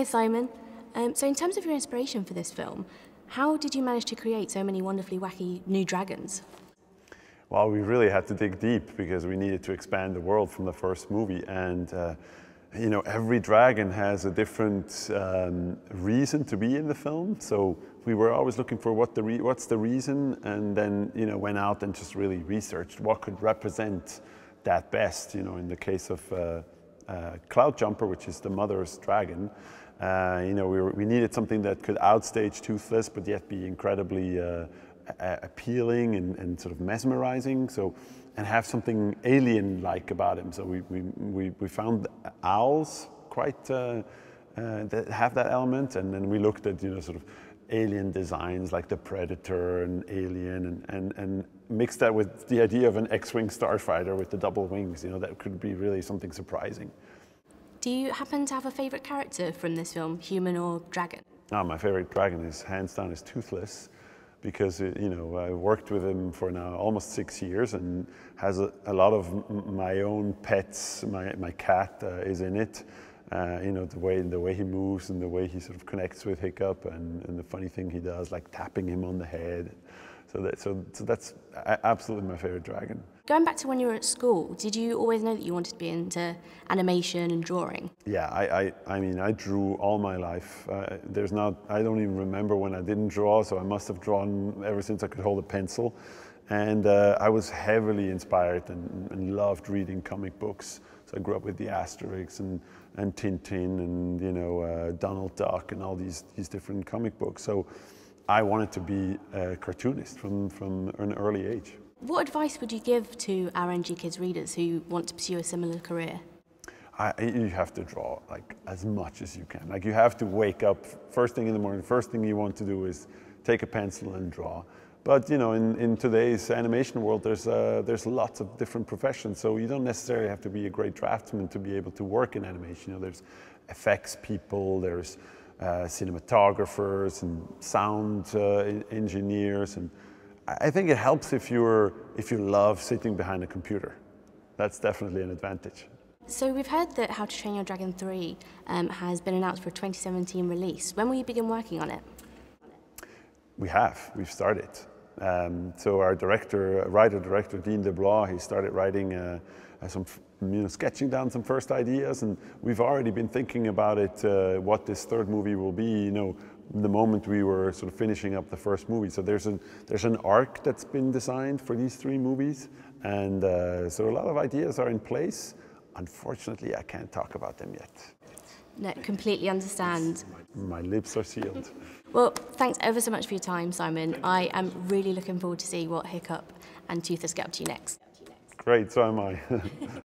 Hi Simon. Um, so in terms of your inspiration for this film, how did you manage to create so many wonderfully wacky new dragons? Well, we really had to dig deep because we needed to expand the world from the first movie. And, uh, you know, every dragon has a different um, reason to be in the film. So we were always looking for what the what's the reason and then, you know, went out and just really researched what could represent that best, you know, in the case of uh, uh, Cloud Jumper, which is the mother's dragon, uh, you know, we, were, we, needed something that could outstage Toothless, but yet be incredibly uh, appealing and, and, sort of mesmerizing. So, and have something alien-like about him. So we, we, we, found owls quite uh, uh, that have that element, and then we looked at you know sort of alien designs like the Predator and Alien and, and, and mix that with the idea of an X-Wing starfighter with the double wings, you know, that could be really something surprising. Do you happen to have a favourite character from this film, human or dragon? Ah, my favourite dragon is hands down is Toothless because, uh, you know, I worked with him for now almost six years and has a, a lot of my own pets, my, my cat uh, is in it. Uh, you know the way the way he moves and the way he sort of connects with Hiccup and, and the funny thing he does, like tapping him on the head. So that so, so that's absolutely my favorite dragon. Going back to when you were at school, did you always know that you wanted to be into animation and drawing? Yeah, I I, I mean I drew all my life. Uh, there's not I don't even remember when I didn't draw, so I must have drawn ever since I could hold a pencil. And uh, I was heavily inspired and, and loved reading comic books so I grew up with the Asterix and, and Tintin and you know uh, Donald Duck and all these these different comic books. So I wanted to be a cartoonist from from an early age. What advice would you give to our NG Kids readers who want to pursue a similar career? I, you have to draw like as much as you can. Like you have to wake up first thing in the morning. First thing you want to do is take a pencil and draw. But you know, in, in today's animation world, there's, uh, there's lots of different professions. So you don't necessarily have to be a great draftsman to be able to work in animation. You know, there's effects people, there's uh, cinematographers and sound uh, engineers. And I think it helps if, you're, if you love sitting behind a computer. That's definitely an advantage. So we've heard that How to Train Your Dragon 3 um, has been announced for a 2017 release. When will you begin working on it? We have, we've started. Um, so our director, writer director Dean DeBlois, he started writing uh, uh some, you know, sketching down some first ideas, and we've already been thinking about it, uh, what this third movie will be. You know, the moment we were sort of finishing up the first movie. So there's an there's an arc that's been designed for these three movies, and uh, so a lot of ideas are in place. Unfortunately, I can't talk about them yet. No, completely understand. My, lips are sealed. Well, thanks ever so much for your time, Simon. I am really looking forward to see what Hiccup and Toothless get up to you next. Great, so am I.